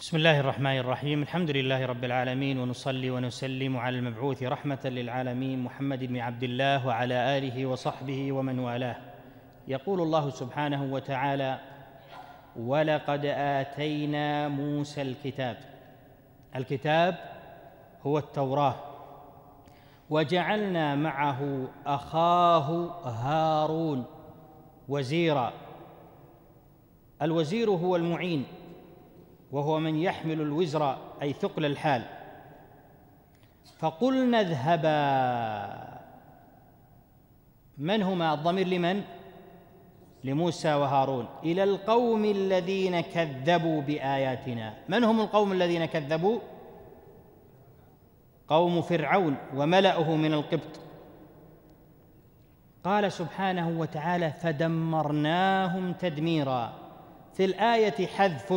بسم الله الرحمن الرحيم الحمد لله رب العالمين ونصلي ونسلم على المبعوث رحمة للعالمين محمد بن عبد الله وعلى آله وصحبه ومن والاه يقول الله سبحانه وتعالى ولقد آتينا موسى الكتاب الكتاب هو التوراة وجعلنا معه أخاه هارون وزيرا الوزير هو المعين وهو من يحمل الوزر أي ثقل الحال فقلنا اذهبا من هما الضمير لمن لموسى وهارون إلى القوم الذين كذبوا بآياتنا من هم القوم الذين كذبوا قوم فرعون وملأه من القبط قال سبحانه وتعالى فدمرناهم تدميرا في الآية حذف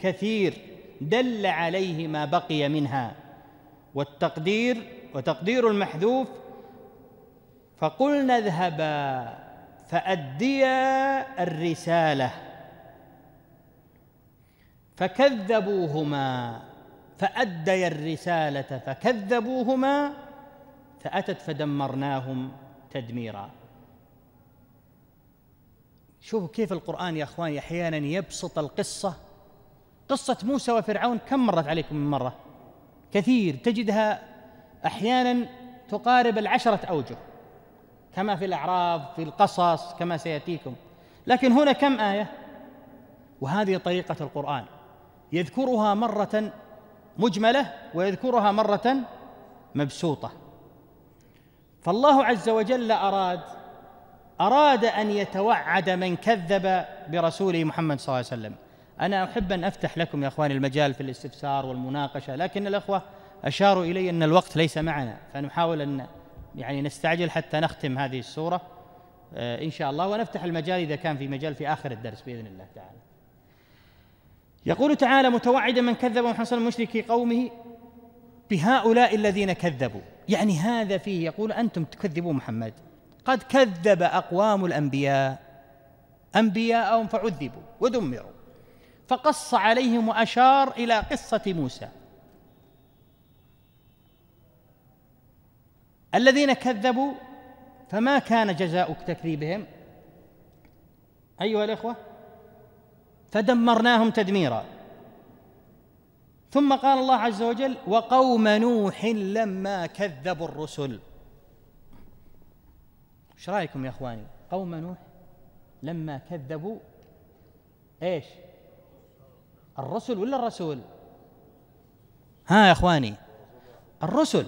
كثير دل عليه ما بقي منها والتقدير وتقدير المحذوف فقلنا اذهبا فأديا الرسالة فكذبوهما فأديا الرسالة فكذبوهما فأتت فدمرناهم تدميرا شوفوا كيف القرآن يا أخواني أحيانا يبسط القصة قصة موسى وفرعون كم مرت عليكم من مرة كثير تجدها أحيانا تقارب العشرة أوجه كما في الاعراف في القصص كما سيأتيكم لكن هنا كم آية وهذه طريقة القرآن يذكرها مرة مجملة ويذكرها مرة مبسوطة فالله عز وجل أراد أراد أن يتوعد من كذب برسوله محمد صلى الله عليه وسلم أنا أحب أن أفتح لكم يا أخواني المجال في الاستفسار والمناقشة لكن الأخوة أشاروا إلي أن الوقت ليس معنا فنحاول أن يعني نستعجل حتى نختم هذه السورة آه، إن شاء الله ونفتح المجال إذا كان في مجال في آخر الدرس بإذن الله تعالى يقول تعالى متوعدا من كذب وحصل مشركي قومه بهؤلاء الذين كذبوا يعني هذا فيه يقول أنتم تكذبون محمد قد كذب أقوام الأنبياء أنبياءهم فعذبوا ودمروا فقص عليهم واشار الى قصه موسى الذين كذبوا فما كان جزاء تكذيبهم ايها الاخوه فدمرناهم تدميرا ثم قال الله عز وجل وقوم نوح لما كذبوا الرسل ايش رايكم يا اخواني قوم نوح لما كذبوا ايش الرسل ولا الرسول ها يا اخواني الرسل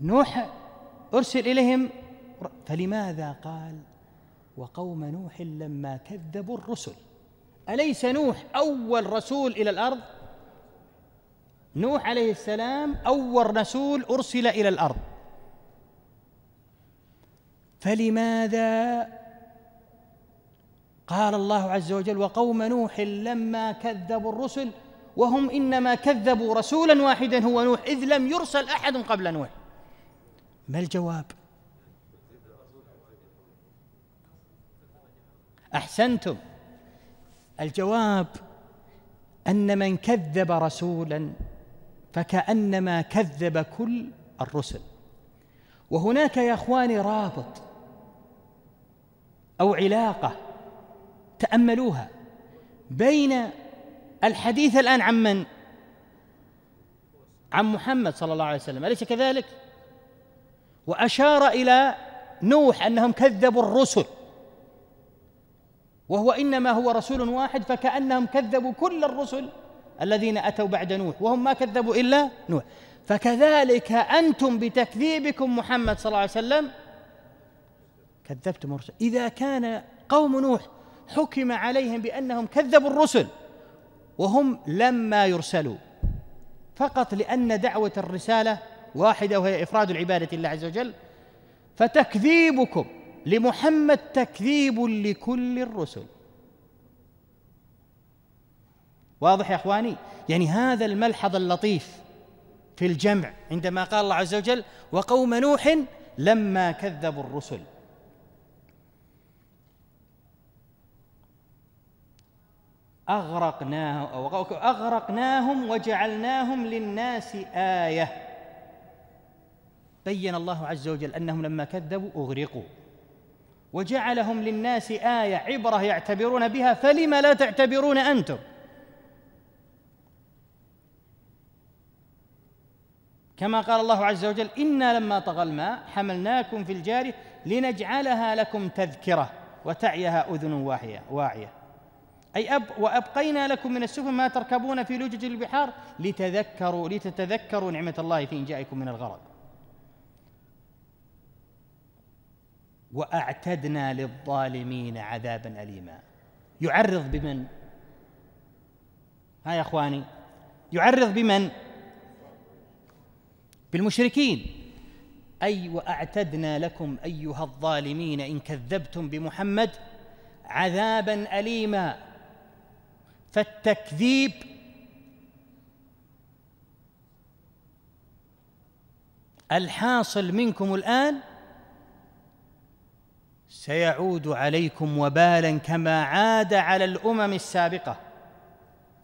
نوح ارسل اليهم فلماذا قال وقوم نوح لما كذبوا الرسل اليس نوح اول رسول الى الارض نوح عليه السلام اول رسول ارسل الى الارض فلماذا قال الله عز وجل وقوم نوح لما كذبوا الرسل وهم انما كذبوا رسولا واحدا هو نوح اذ لم يرسل احد قبل نوح ما الجواب احسنتم الجواب ان من كذب رسولا فكانما كذب كل الرسل وهناك يا اخواني رابط او علاقه تأملوها بين الحديث الآن عن من؟ عن محمد صلى الله عليه وسلم أليس كذلك؟ وأشار إلى نوح أنهم كذبوا الرسل وهو إنما هو رسول واحد فكأنهم كذبوا كل الرسل الذين أتوا بعد نوح وهم ما كذبوا إلا نوح فكذلك أنتم بتكذيبكم محمد صلى الله عليه وسلم كذبتم الرسل إذا كان قوم نوح حكم عليهم بأنهم كذبوا الرسل وهم لما يرسلوا فقط لأن دعوة الرسالة واحدة وهي إفراد العبادة لله عز وجل فتكذيبكم لمحمد تكذيب لكل الرسل واضح يا اخواني يعني هذا الملحظ اللطيف في الجمع عندما قال الله عز وجل وقوم نوح لما كذبوا الرسل أغرقناه أغرقناهم وجعلناهم للناس آية بين الله عز وجل أنهم لما كذبوا أغرقوا وجعلهم للناس آية عبرة يعتبرون بها فلم لا تعتبرون أنتم كما قال الله عز وجل إنا لما طغى الماء حملناكم في الجار لنجعلها لكم تذكرة وتعيها أذن واعية أي أب وأبقينا لكم من السفن ما تركبون في لجج البحار لتذكروا لتتذكروا نعمة الله في إنجائكم من الغرق وأعتدنا للظالمين عذابا أليما يعرض بمن؟ ها يا إخواني يعرض بمن؟ بالمشركين أي وأعتدنا لكم أيها الظالمين إن كذبتم بمحمد عذابا أليما فالتكذيب الحاصل منكم الان سيعود عليكم وبالا كما عاد على الامم السابقه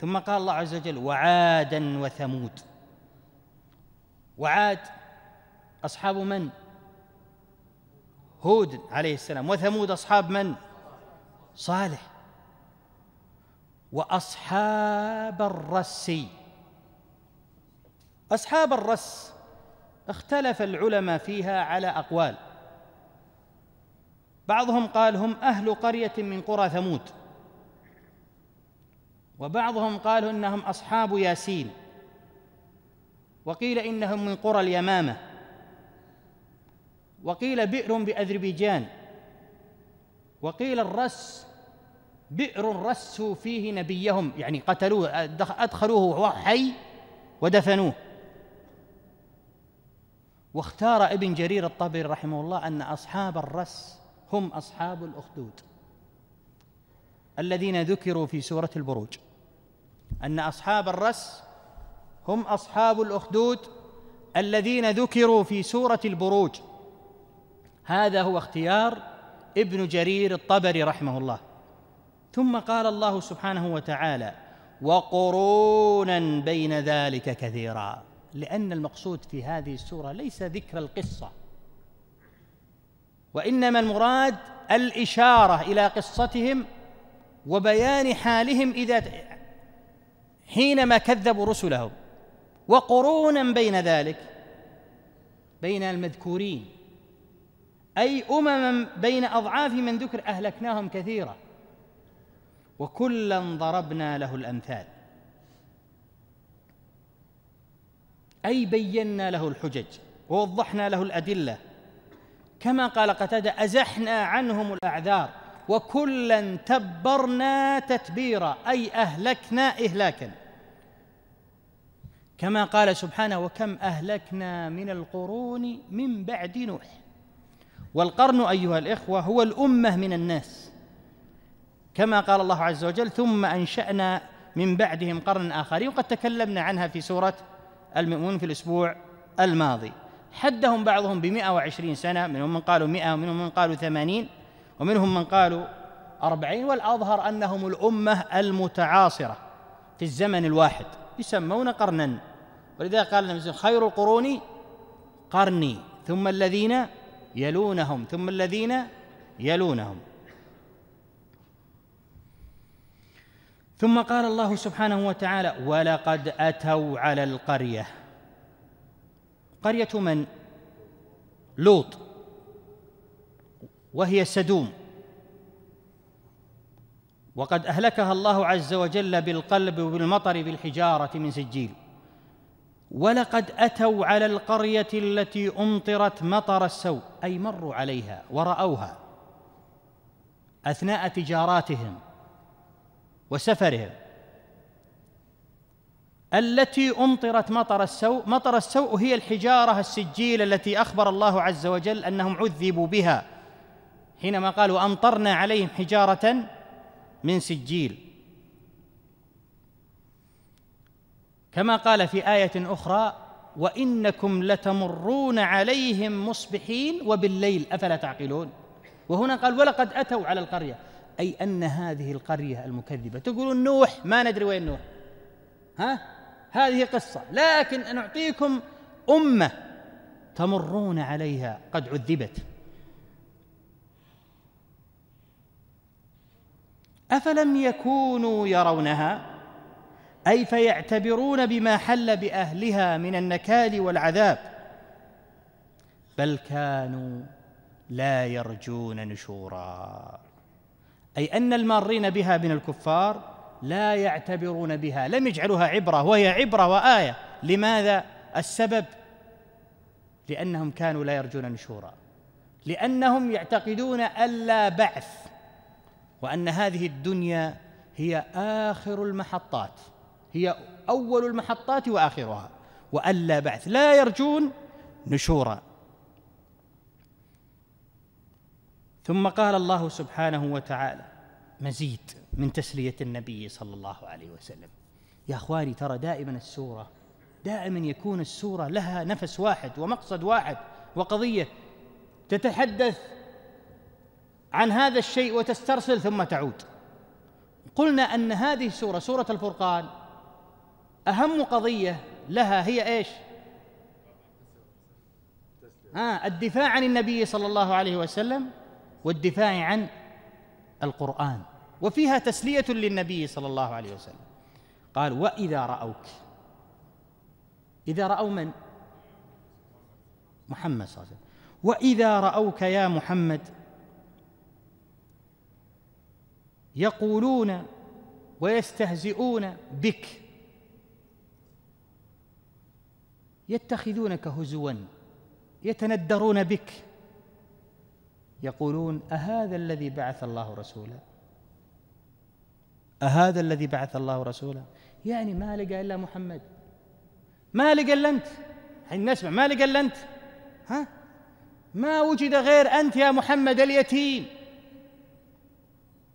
ثم قال الله عز وجل وعادا وثمود وعاد اصحاب من هود عليه السلام وثمود اصحاب من صالح واصحاب الرس اصحاب الرس اختلف العلماء فيها على اقوال بعضهم قال هم اهل قريه من قرى ثمود وبعضهم قالوا انهم اصحاب ياسين وقيل انهم من قرى اليمامه وقيل بئر باذربيجان وقيل الرس بئر رسوا فيه نبيهم يعني قتلوه أدخلوه حي ودفنوه واختار ابن جرير الطبري رحمه الله أن أصحاب الرس هم أصحاب الأخدود الذين ذكروا في سورة البروج أن أصحاب الرس هم أصحاب الأخدود الذين ذكروا في سورة البروج هذا هو اختيار ابن جرير الطبري رحمه الله ثم قال الله سبحانه وتعالى وقرونا بين ذلك كثيرا لأن المقصود في هذه السورة ليس ذكر القصة وإنما المراد الإشارة إلى قصتهم وبيان حالهم إذا حينما كذبوا رسلهم وقرونا بين ذلك بين المذكورين أي أمما بين أضعاف من ذكر أهلكناهم كثيرًا وكلا ضربنا له الامثال اي بينا له الحجج ووضحنا له الادله كما قال قتاده ازحنا عنهم الاعذار وكلا تبرنا تتبيرا اي اهلكنا اهلاكا كما قال سبحانه وكم اهلكنا من القرون من بعد نوح والقرن ايها الاخوه هو الامه من الناس كما قال الله عز وجل ثم أنشأنا من بعدهم قرنا آخرين وقد تكلمنا عنها في سورة المؤمنون في الأسبوع الماضي حدهم بعضهم بمئة وعشرين سنة منهم من قالوا مئة ومنهم من قالوا ثمانين ومنهم من قالوا أربعين والأظهر أنهم الأمة المتعاصرة في الزمن الواحد يسمون قرنا ولذلك قال النبي خير القرون قرني ثم الذين يلونهم ثم الذين يلونهم ثم قال الله سبحانه وتعالى ولقد اتوا على القريه قريه من لوط وهي سدوم وقد اهلكها الله عز وجل بالقلب وبالمطر بالحجاره من سجيل ولقد اتوا على القريه التي امطرت مطر السوء اي مروا عليها وراوها اثناء تجاراتهم وسفرهم التي امطرت مطر السوء مطر السوء هي الحجاره السجيل التي اخبر الله عز وجل انهم عذبوا بها حينما قالوا امطرنا عليهم حجاره من سجيل كما قال في ايه اخرى وانكم لتمرون عليهم مصبحين وبالليل افلا تعقلون وهنا قال ولقد اتوا على القريه أي أن هذه القرية المكذبة تقولون نوح ما ندري وين نوح ها هذه قصة لكن نعطيكم أمة تمرون عليها قد عذبت أفلم يكونوا يرونها أي فيعتبرون بما حل بأهلها من النكال والعذاب بل كانوا لا يرجون نشورا أي أن المارين بها من الكفار لا يعتبرون بها لم يجعلوها عبرة وهي عبرة وآية لماذا؟ السبب لأنهم كانوا لا يرجون نشورا لأنهم يعتقدون ألا بعث وأن هذه الدنيا هي آخر المحطات هي أول المحطات وآخرها وألا بعث لا يرجون نشورا ثم قال الله سبحانه وتعالى مزيد من تسليه النبي صلى الله عليه وسلم يا اخواني ترى دائما السوره دائما يكون السوره لها نفس واحد ومقصد واحد وقضيه تتحدث عن هذا الشيء وتسترسل ثم تعود قلنا ان هذه السوره سوره الفرقان اهم قضيه لها هي ايش آه الدفاع عن النبي صلى الله عليه وسلم والدفاع عن القرآن وفيها تسلية للنبي صلى الله عليه وسلم قال وإذا رأوك إذا رأوا من؟ محمد صلى الله عليه وسلم وإذا رأوك يا محمد يقولون ويستهزئون بك يتخذونك هزوا يتندرون بك يقولون أهذا الذي بعث الله رسولا أهذا الذي بعث الله رسولا يعني ما لقى إلا محمد ما لقى إلا أنت نسمع ما لقى إلا أنت ها ما وجد غير أنت يا محمد اليتيم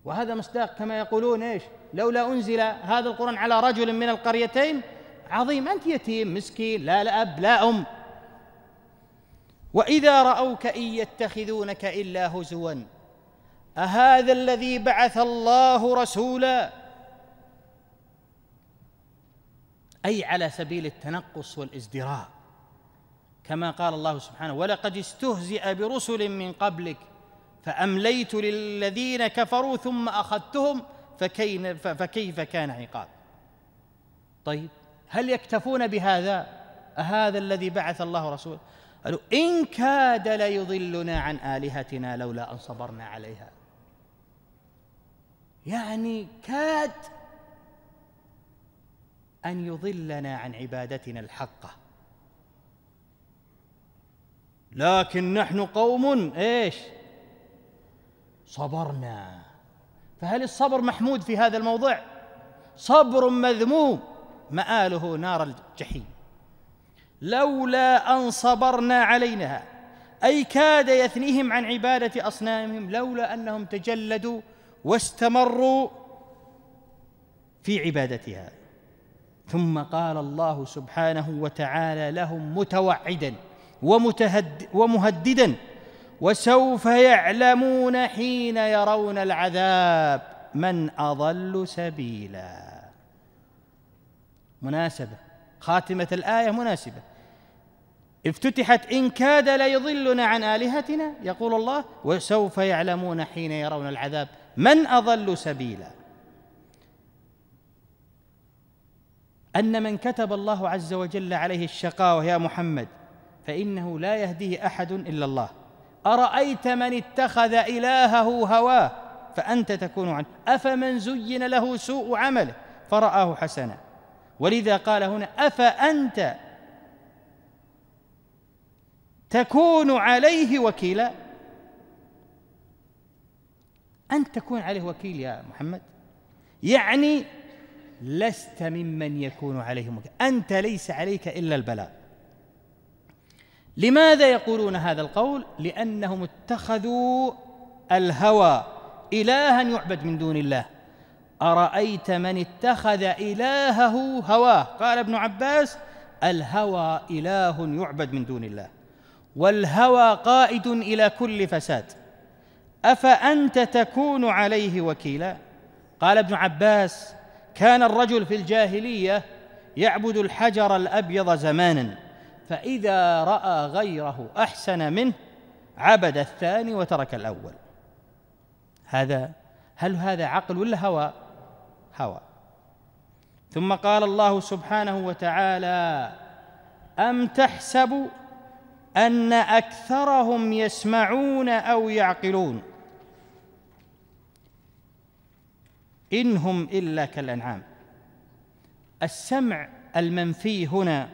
وهذا مصداق كما يقولون ايش لولا انزل هذا القران على رجل من القريتين عظيم انت يتيم مسكين لا لأب اب لا ام واذا راوك ان يتخذونك الا هزوا اهذا الذي بعث الله رسولا اي على سبيل التنقص والازدراء كما قال الله سبحانه ولقد استهزئ برسل من قبلك فامليت للذين كفروا ثم اخذتهم فكيف كان عقاب طيب هل يكتفون بهذا اهذا الذي بعث الله رسوله قالوا إن كاد ليضلنا عن آلهتنا لولا أن صبرنا عليها يعني كاد أن يضلنا عن عبادتنا الحقة لكن نحن قوم إيش صبرنا فهل الصبر محمود في هذا الموضع صبر مذموم مآله نار الجحيم لولا أن صبرنا علينها أي كاد يثنيهم عن عبادة أصنامهم لولا أنهم تجلدوا واستمروا في عبادتها ثم قال الله سبحانه وتعالى لهم متوعدا ومتهد ومهددا وسوف يعلمون حين يرون العذاب من أضل سبيلا مناسبة خاتمة الآية مناسبة افتتحت إن كاد ليضلنا عن آلهتنا يقول الله وسوف يعلمون حين يرون العذاب من أضل سبيلا أن من كتب الله عز وجل عليه الشقاوة يا محمد فإنه لا يهديه أحد إلا الله أرأيت من اتخذ إلهه هواه فأنت تكون عنه أفمن زين له سوء عمله فرآه حسنا ولذا قال هنا أفأنت تكون عليه وكيلا أنت تكون عليه وكيل يا محمد يعني لست ممن يكون عليهم وكيل أنت ليس عليك إلا البلاء لماذا يقولون هذا القول لأنهم اتخذوا الهوى إلها يعبد من دون الله أرأيت من اتخذ إلهه هواه قال ابن عباس الهوى إله يعبد من دون الله والهوى قائد الى كل فساد افانت تكون عليه وكيلا قال ابن عباس كان الرجل في الجاهليه يعبد الحجر الابيض زمانا فاذا راى غيره احسن منه عبد الثاني وترك الاول هذا هل هذا عقل ولا هوى هوى ثم قال الله سبحانه وتعالى ام تحسب ان اكثرهم يسمعون او يعقلون ان هم الا كالانعام السمع المنفي هنا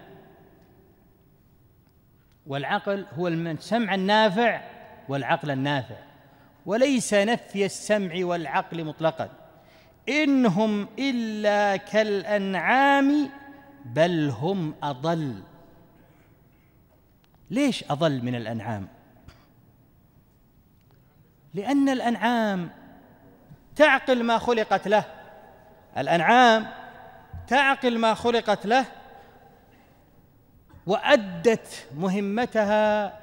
والعقل هو السمع النافع والعقل النافع وليس نفي السمع والعقل مطلقا إن هم إلا كالأنعام بل هم أضل ليش أضل من الأنعام؟ لأن الأنعام تعقل ما خلقت له الأنعام تعقل ما خلقت له وأدت مهمتها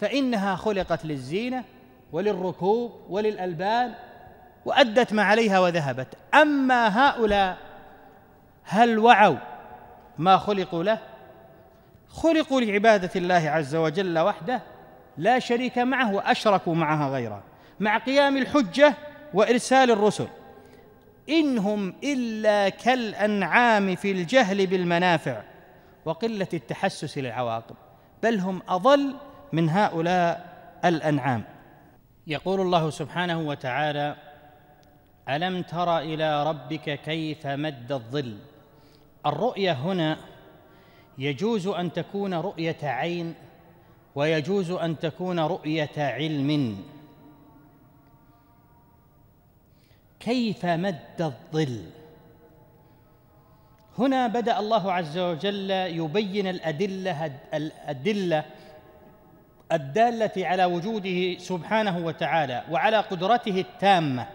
فإنها خلقت للزينة وللركوب وللألبان وأدت ما عليها وذهبت أما هؤلاء هل وعوا ما خلقوا له خلقوا لعباده الله عز وجل وحده لا شريك معه واشركوا معها غيره مع قيام الحجه وارسال الرسل إن هم إلا كالأنعام في الجهل بالمنافع وقلة التحسس للعواقب بل هم أضل من هؤلاء الأنعام يقول الله سبحانه وتعالى ألم تر إلى ربك كيف مد الظل الرؤية هنا يجوز ان تكون رؤيه عين ويجوز ان تكون رؤيه علم كيف مد الظل هنا بدا الله عز وجل يبين الادله الادله الداله على وجوده سبحانه وتعالى وعلى قدرته التامه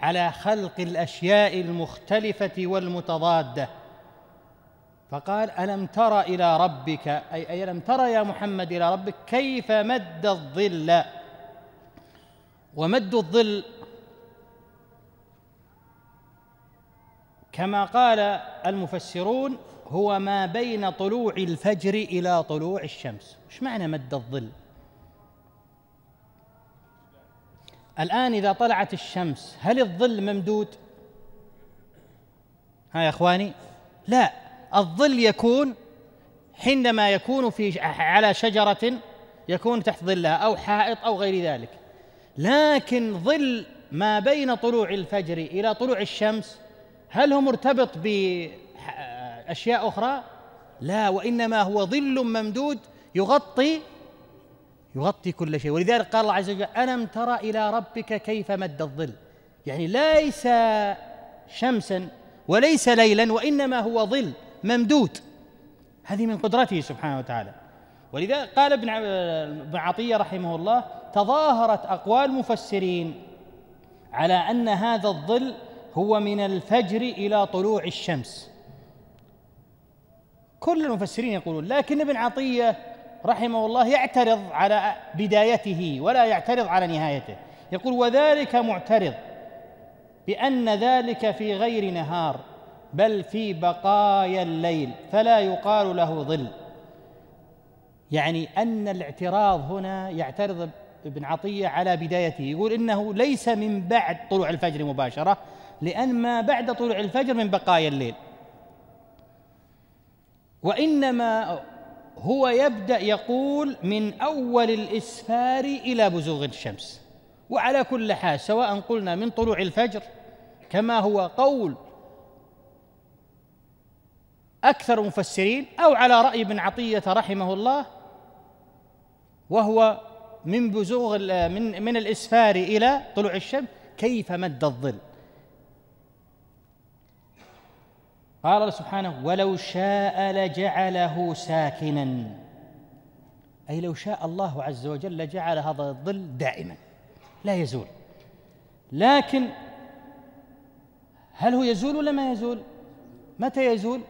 على خلق الاشياء المختلفه والمتضاده فقال ألم تر إلى ربك أي, أي ألم تر يا محمد إلى ربك كيف مد الظل ومد الظل كما قال المفسرون هو ما بين طلوع الفجر إلى طلوع الشمس ايش معنى مد الظل الآن إذا طلعت الشمس هل الظل ممدود ها يا إخواني لا الظل يكون حينما يكون في على شجرة يكون تحت ظلها أو حائط أو غير ذلك لكن ظل ما بين طلوع الفجر إلى طلوع الشمس هل هو مرتبط بأشياء أخرى؟ لا وإنما هو ظل ممدود يغطي يغطي كل شيء ولذلك قال الله عز وجل ألم ترى إلى ربك كيف مد الظل يعني ليس شمسا وليس ليلا وإنما هو ظل ممدود هذه من قدرته سبحانه وتعالى ولذا قال ابن عطية رحمه الله تظاهرت أقوال مفسرين على أن هذا الظل هو من الفجر إلى طلوع الشمس كل المفسرين يقولون لكن ابن عطية رحمه الله يعترض على بدايته ولا يعترض على نهايته يقول وذلك معترض بأن ذلك في غير نهار بل في بقايا الليل فلا يقال له ظل يعني أن الاعتراض هنا يعترض ابن عطية على بدايته يقول إنه ليس من بعد طلوع الفجر مباشرة لأن ما بعد طلوع الفجر من بقايا الليل وإنما هو يبدأ يقول من أول الإسفار إلى بزوغ الشمس وعلى كل حال سواء قلنا من طلوع الفجر كما هو قول أكثر المفسرين أو على رأي ابن عطية رحمه الله وهو من بزوغ من من الإسفار إلى طلوع الشمس كيف مد الظل قال سبحانه ولو شاء لجعله ساكنا أي لو شاء الله عز وجل لجعل هذا الظل دائما لا يزول لكن هل هو يزول ولا ما يزول متى يزول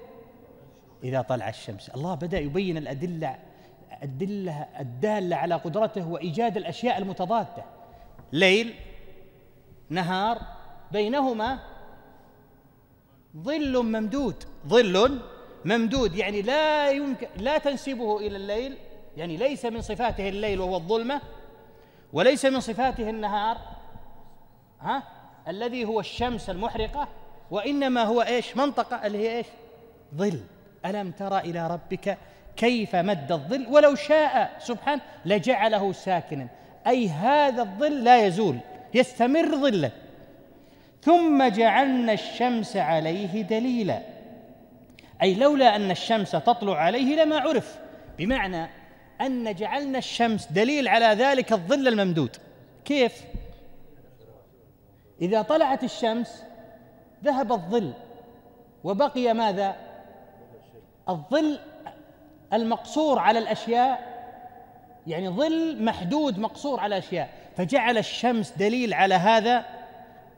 إذا طلع الشمس الله بدأ يبين الأدلة أدلة الدالة على قدرته وإيجاد الأشياء المتضادة ليل نهار بينهما ظل ممدود ظل ممدود يعني لا يمكن لا تنسبه إلى الليل يعني ليس من صفاته الليل وهو الظلمة وليس من صفاته النهار ها الذي هو الشمس المحرقة وإنما هو إيش منطقة اللي هي إيش ظل ألم تر إلى ربك كيف مد الظل ولو شاء سبحانه لجعله ساكنا أي هذا الظل لا يزول يستمر ظله ثم جعلنا الشمس عليه دليلا أي لولا أن الشمس تطلع عليه لما عرف بمعنى أن جعلنا الشمس دليل على ذلك الظل الممدود كيف؟ إذا طلعت الشمس ذهب الظل وبقي ماذا؟ الظل المقصور على الاشياء يعني ظل محدود مقصور على اشياء فجعل الشمس دليل على هذا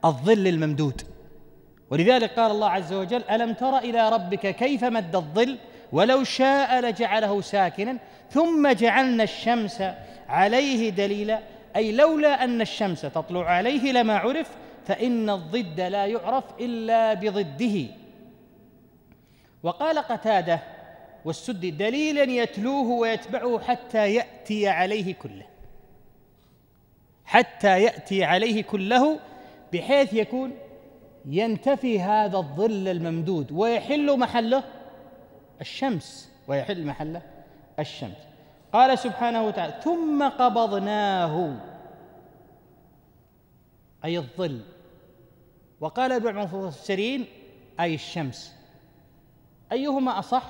الظل الممدود ولذلك قال الله عز وجل الم تر الى ربك كيف مد الظل ولو شاء لجعله ساكنا ثم جعلنا الشمس عليه دليلا اي لولا ان الشمس تطلع عليه لما عرف فان الضد لا يعرف الا بضده وقال قتاده والسدي دليلا يتلوه ويتبعه حتى ياتي عليه كله حتى ياتي عليه كله بحيث يكون ينتفي هذا الظل الممدود ويحل محله الشمس ويحل محله الشمس قال سبحانه وتعالى ثم قبضناه اي الظل وقال ابن عمر السرين اي الشمس أيهما أصح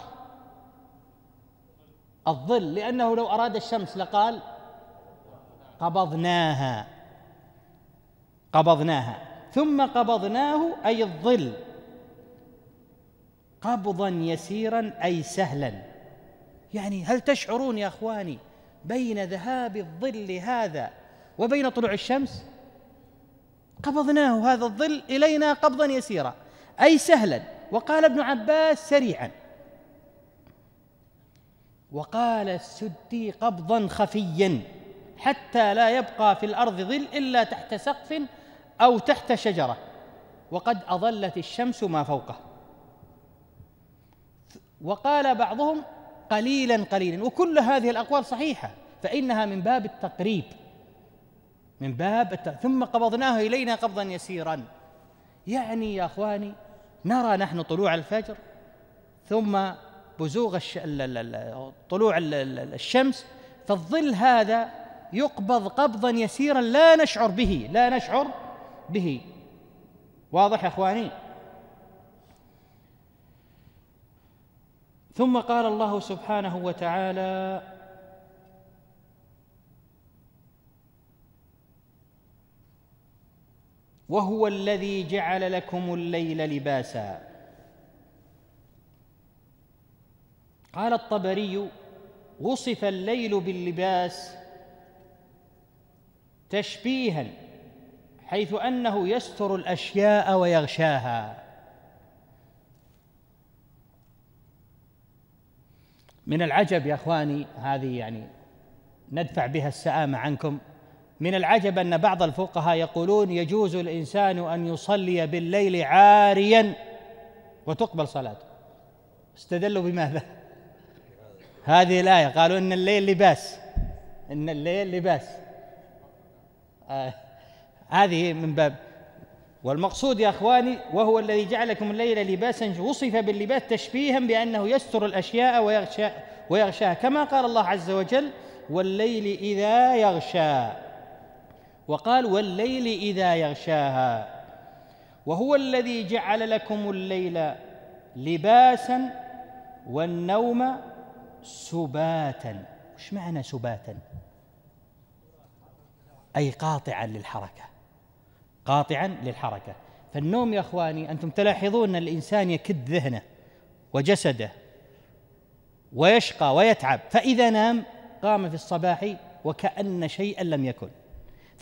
الظل لأنه لو أراد الشمس لقال قبضناها قبضناها ثم قبضناه أي الظل قبضا يسيرا أي سهلا يعني هل تشعرون يا أخواني بين ذهاب الظل هذا وبين طلوع الشمس قبضناه هذا الظل إلينا قبضا يسيرا أي سهلا وقال ابن عباس سريعا وقال السدي قبضا خفيا حتى لا يبقى في الارض ظل الا تحت سقف او تحت شجره وقد اظلت الشمس ما فوقه وقال بعضهم قليلا قليلا وكل هذه الاقوال صحيحه فانها من باب التقريب من باب الت... ثم قبضناه الينا قبضا يسيرا يعني يا اخواني نرى نحن طلوع الفجر ثم بزوغ الش... طلوع الشمس فالظل هذا يقبض قبضا يسيرا لا نشعر به لا نشعر به واضح يا اخواني ثم قال الله سبحانه وتعالى وهو الذي جعل لكم الليل لباسا قال الطبري وصف الليل باللباس تشبيها حيث انه يستر الاشياء ويغشاها من العجب يا اخواني هذه يعني ندفع بها السآمة عنكم من العجب ان بعض الفقهاء يقولون يجوز الانسان ان يصلي بالليل عاريا وتقبل صلاته استدلوا بماذا هذه الايه قالوا ان الليل لباس ان الليل لباس آه هذه من باب والمقصود يا اخواني وهو الذي جعلكم الليل لباسا وصف باللباس تشبيها بانه يستر الاشياء ويغشى ويغشاها كما قال الله عز وجل والليل اذا يغشى وقال والليل إذا يغشاها وهو الذي جعل لكم الليل لباسا والنوم سباتا وش معنى سباتا أي قاطعا للحركة قاطعا للحركة فالنوم يا اخواني انتم تلاحظون ان الانسان يكد ذهنه وجسده ويشقى ويتعب فاذا نام قام في الصباح وكان شيئا لم يكن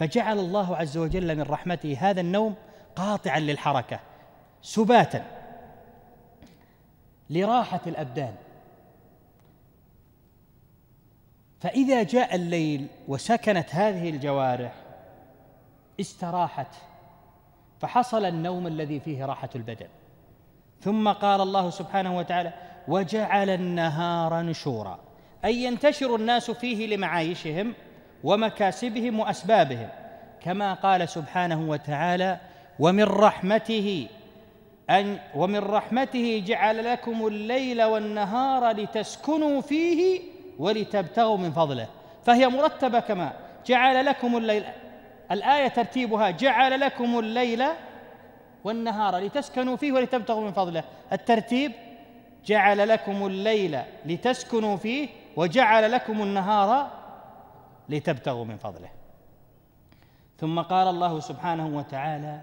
فجعل الله عز وجل من رحمته هذا النوم قاطعا للحركه سباتا لراحه الابدان فاذا جاء الليل وسكنت هذه الجوارح استراحت فحصل النوم الذي فيه راحه البدن ثم قال الله سبحانه وتعالى وجعل النهار نشورا اي ينتشر الناس فيه لمعايشهم ومكاسبهم واسبابهم كما قال سبحانه وتعالى ومن رحمته أن ومن رحمته جعل لكم الليل والنهار لتسكنوا فيه ولتبتغوا من فضله فهي مرتبة كما جعل لكم الليل الآية ترتيبها جعل لكم الليل والنهار لتسكنوا فيه ولتبتغوا من فضله الترتيب جعل لكم الليل لتسكنوا فيه وجعل لكم النهار لتبتغوا من فضله ثم قال الله سبحانه وتعالى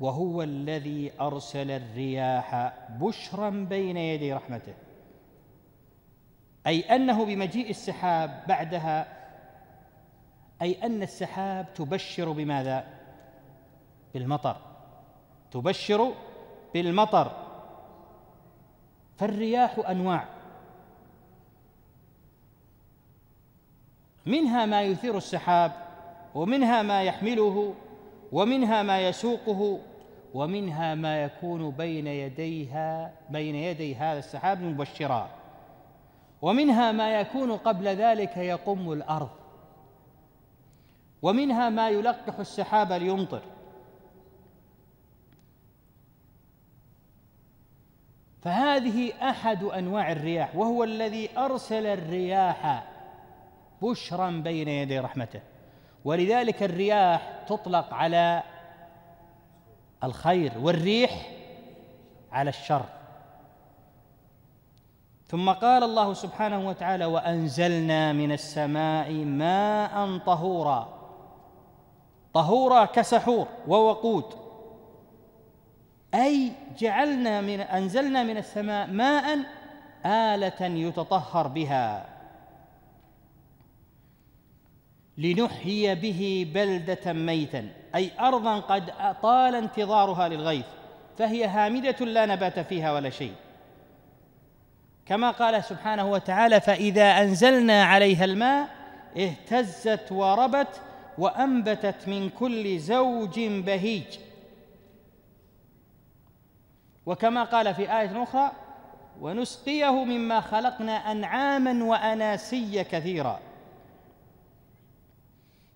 وهو الذي ارسل الرياح بشرا بين يدي رحمته اي انه بمجيء السحاب بعدها اي ان السحاب تبشر بماذا بالمطر تبشر بالمطر فالرياح انواع منها ما يثير السحاب ومنها ما يحمله ومنها ما يسوقه ومنها ما يكون بين يديها بين يدي هذا السحاب مبشرا ومنها ما يكون قبل ذلك يقم الارض ومنها ما يلقح السحاب ليمطر فهذه احد انواع الرياح وهو الذي ارسل الرياح بشرا بين يدي رحمته ولذلك الرياح تطلق على الخير والريح على الشر ثم قال الله سبحانه وتعالى وانزلنا من السماء ماء طهورا طهورا كسحور ووقود اي جعلنا من انزلنا من السماء ماء اله يتطهر بها لنحيي به بلدة ميتا أي أرضا قد طال انتظارها للغيث فهي هامدة لا نبات فيها ولا شيء كما قال سبحانه وتعالى فإذا أنزلنا عليها الماء اهتزت وربت وأنبتت من كل زوج بهيج وكما قال في آية أخرى ونسقيه مما خلقنا أنعاما وأناسيا كثيرا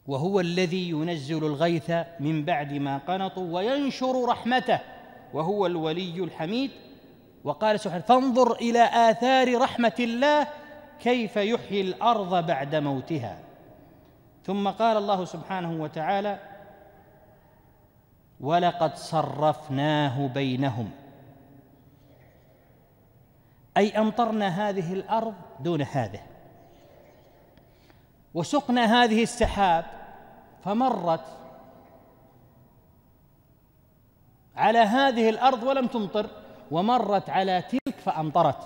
وهو الذي ينزل الغيث من بعد ما قنطوا وينشر رحمته وهو الولي الحميد وقال سبحانه فانظر إلى آثار رحمة الله كيف يحيي الأرض بعد موتها ثم قال الله سبحانه وتعالى ولقد صرفناه بينهم أي أمطرنا هذه الأرض دون هذه وسقنا هذه السحاب فمرت على هذه الارض ولم تمطر ومرت على تلك فامطرت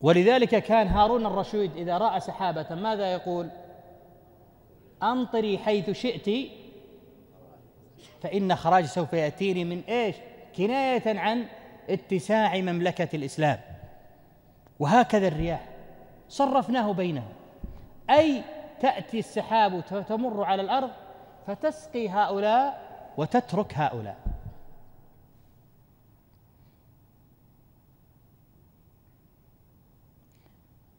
ولذلك كان هارون الرشيد اذا راى سحابه ماذا يقول امطري حيث شئت فان خراج سوف ياتيني من ايش كنايه عن اتساع مملكه الاسلام وهكذا الرياح صرفناه بينهم اي تأتي السحاب تمر على الأرض فتسقي هؤلاء وتترك هؤلاء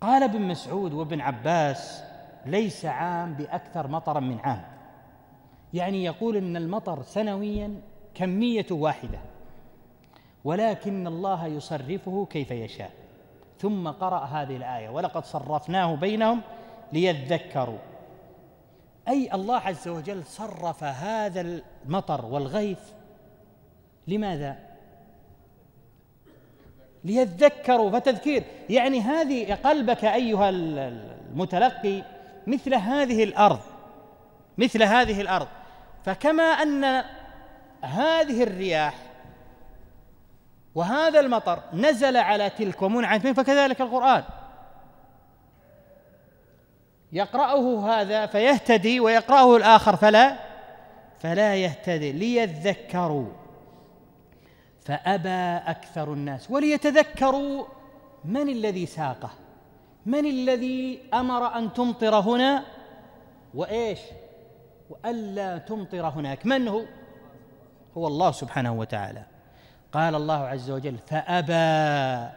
قال ابن مسعود وابن عباس ليس عام بأكثر مطرا من عام يعني يقول أن المطر سنويا كمية واحدة ولكن الله يصرفه كيف يشاء ثم قرأ هذه الآية ولقد صرفناه بينهم ليذكروا أي الله عز وجل صرف هذا المطر والغيث لماذا؟ ليذكروا فتذكير يعني هذه قلبك أيها المتلقي مثل هذه الأرض مثل هذه الأرض فكما أن هذه الرياح وهذا المطر نزل على تلك ومنعت منه فكذلك القرآن يقرأه هذا فيهتدي ويقرأه الآخر فلا فلا يهتدي ليذكروا فأبى أكثر الناس وليتذكروا من الذي ساقه من الذي أمر أن تمطر هنا وإيش وألا تمطر هناك من هو هو الله سبحانه وتعالى قال الله عز وجل فأبى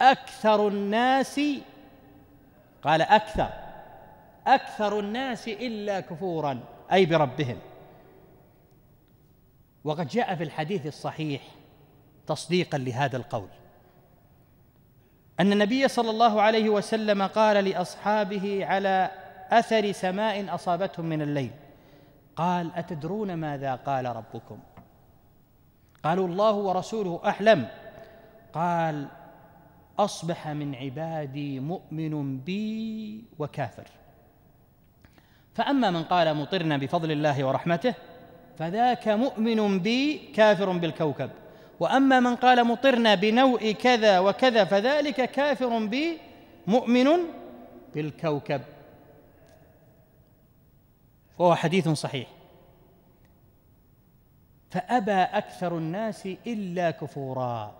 أكثر الناس قال أكثر اكثر الناس الا كفورا اي بربهم وقد جاء في الحديث الصحيح تصديقا لهذا القول ان النبي صلى الله عليه وسلم قال لاصحابه على اثر سماء اصابتهم من الليل قال اتدرون ماذا قال ربكم قالوا الله ورسوله احلم قال اصبح من عبادي مؤمن بي وكافر فأما من قال مطرنا بفضل الله ورحمته فذاك مؤمن بي كافر بالكوكب وأما من قال مطرنا بنوء كذا وكذا فذلك كافر بي مؤمن بالكوكب وهو حديث صحيح فأبى أكثر الناس إلا كفورا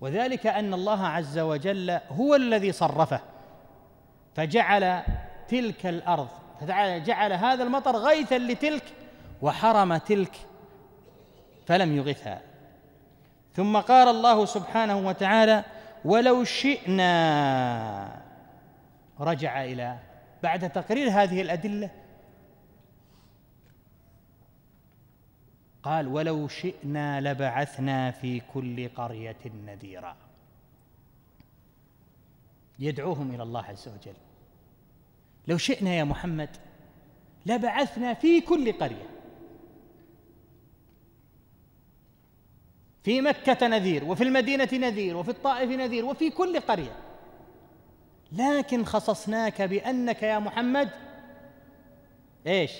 وذلك أن الله عز وجل هو الذي صرفه فجعل تلك الارض جعل هذا المطر غيثا لتلك وحرم تلك فلم يغثها ثم قال الله سبحانه وتعالى ولو شئنا رجع الى بعد تقرير هذه الادله قال ولو شئنا لبعثنا في كل قريه نذيرا يدعوهم الى الله عز وجل لو شئنا يا محمد لبعثنا في كل قريه في مكه نذير وفي المدينه نذير وفي الطائف نذير وفي كل قريه لكن خصصناك بانك يا محمد ايش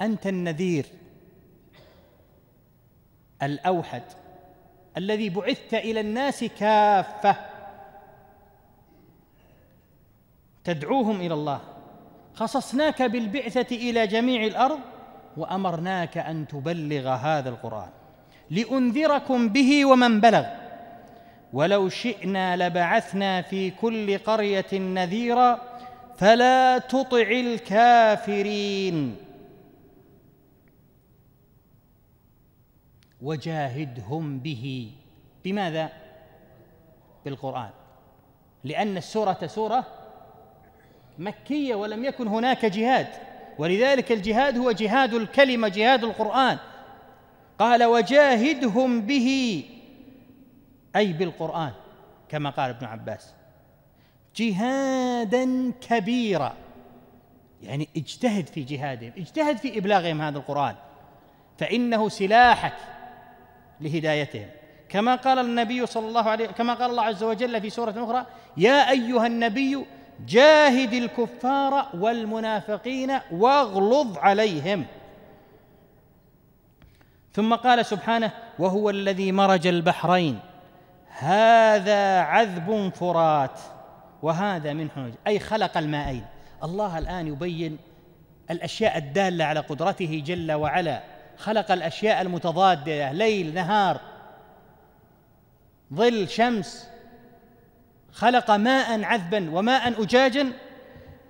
انت النذير الاوحد الذي بعثت الى الناس كافه تدعوهم الى الله خصصناك بالبعثه الى جميع الارض وامرناك ان تبلغ هذا القران لانذركم به ومن بلغ ولو شئنا لبعثنا في كل قريه نذيرا فلا تطع الكافرين وجاهدهم به بماذا بالقران لان السوره سوره مكية ولم يكن هناك جهاد ولذلك الجهاد هو جهاد الكلمة جهاد القرآن قال وجاهدهم به أي بالقرآن كما قال ابن عباس جهادا كبيرا يعني اجتهد في جهادهم اجتهد في إبلاغهم هذا القرآن فإنه سلاحك لهدايتهم كما قال النبي صلى الله عليه كما قال الله عز وجل في سورة أخرى يا أيها النبي جاهد الكفار والمنافقين واغلظ عليهم ثم قال سبحانه وهو الذي مرج البحرين هذا عذب فرات وهذا من حوج اي خلق الماءين الله الان يبين الاشياء الداله على قدرته جل وعلا خلق الاشياء المتضاده ليل نهار ظل شمس خلق ماء عذبا وماء أجاجا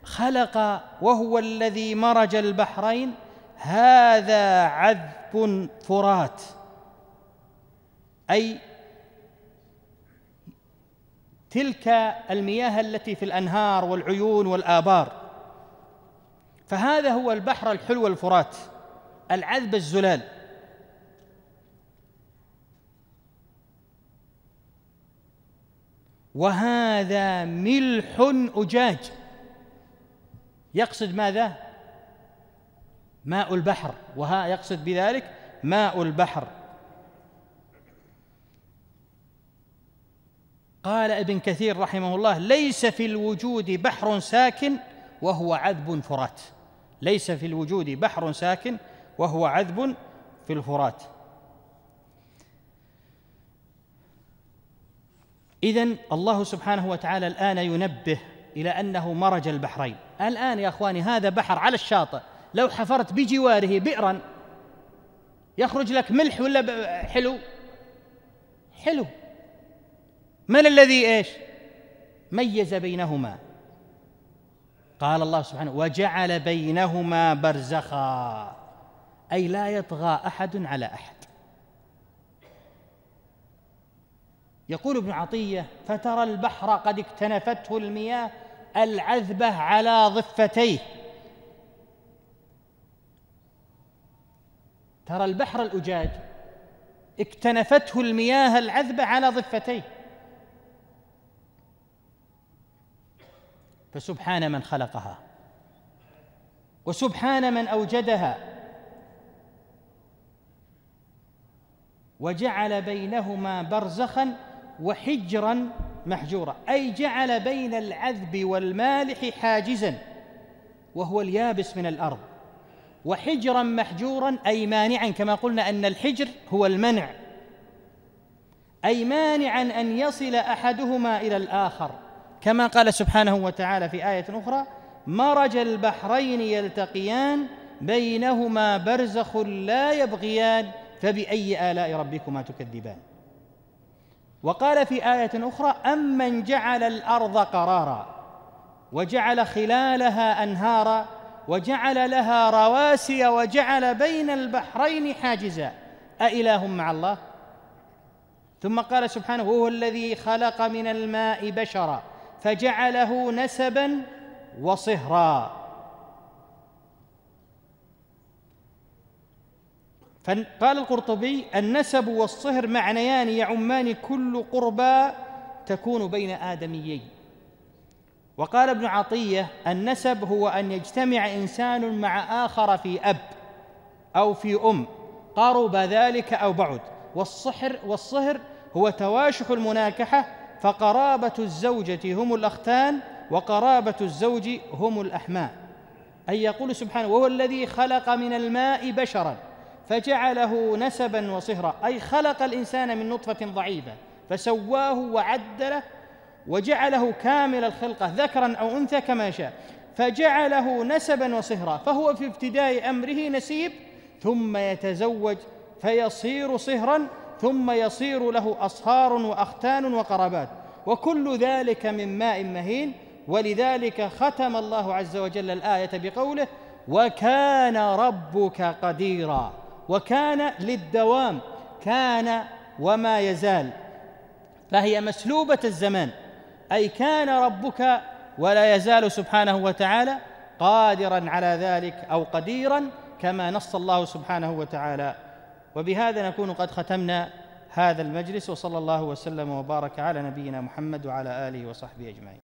خلق وهو الذي مرج البحرين هذا عذب فرات أي تلك المياه التي في الأنهار والعيون والآبار فهذا هو البحر الحلو الفرات العذب الزلال وهذا ملح أجاج يقصد ماذا؟ ماء البحر وها يقصد بذلك ماء البحر قال ابن كثير رحمه الله ليس في الوجود بحر ساكن وهو عذب فرات ليس في الوجود بحر ساكن وهو عذب في الفرات إذا الله سبحانه وتعالى الآن ينبه إلى أنه مرج البحرين الآن يا أخواني هذا بحر على الشاطئ لو حفرت بجواره بئرا يخرج لك ملح ولا حلو حلو من الذي ايش ميز بينهما قال الله سبحانه وجعل بينهما برزخا اي لا يطغى احد على احد يقول ابن عطية فترى البحر قد اكتنفته المياه العذبة على ضفتيه ترى البحر الأجاج اكتنفته المياه العذبة على ضفتيه فسبحان من خلقها وسبحان من أوجدها وجعل بينهما برزخا وحجرا محجورا أي جعل بين العذب والمالح حاجزا وهو اليابس من الأرض وحجرا محجورا أي مانعا كما قلنا أن الحجر هو المنع أي مانعا أن يصل أحدهما إلى الآخر كما قال سبحانه وتعالى في آية أخرى مرج البحرين يلتقيان بينهما برزخ لا يبغيان فبأي آلاء ربكما تكذبان وقال في آية أخرى أمن جعل الأرض قرارا وجعل خلالها أنهارا وجعل لها رواسي وجعل بين البحرين حاجزا أإله مع الله ثم قال سبحانه هو الذي خلق من الماء بشرا فجعله نسبا وصهرا فقال القرطبي النسب والصهر معنيان يعمان كل قربى تكون بين آدميين وقال ابن عطية النسب هو أن يجتمع إنسان مع آخر في أب أو في أم قارب ذلك أو بعد والصحر والصهر هو تواشح المناكحة فقرابة الزوجة هم الأختان وقرابة الزوج هم الأحماء أي يقول سبحانه وهو الذي خلق من الماء بشرا فجعله نسبا وصهرا اي خلق الانسان من نطفه ضعيفه فسواه وعدله وجعله كامل الخلقه ذكرا او انثى كما شاء فجعله نسبا وصهرا فهو في ابتداء امره نسيب ثم يتزوج فيصير صهرا ثم يصير له اصهار واختان وقرابات وكل ذلك من ماء مهين ولذلك ختم الله عز وجل الايه بقوله وكان ربك قديرا وكان للدوام كان وما يزال فهي مسلوبه الزمان اي كان ربك ولا يزال سبحانه وتعالى قادرا على ذلك او قديرا كما نص الله سبحانه وتعالى وبهذا نكون قد ختمنا هذا المجلس وصلى الله وسلم وبارك على نبينا محمد وعلى اله وصحبه اجمعين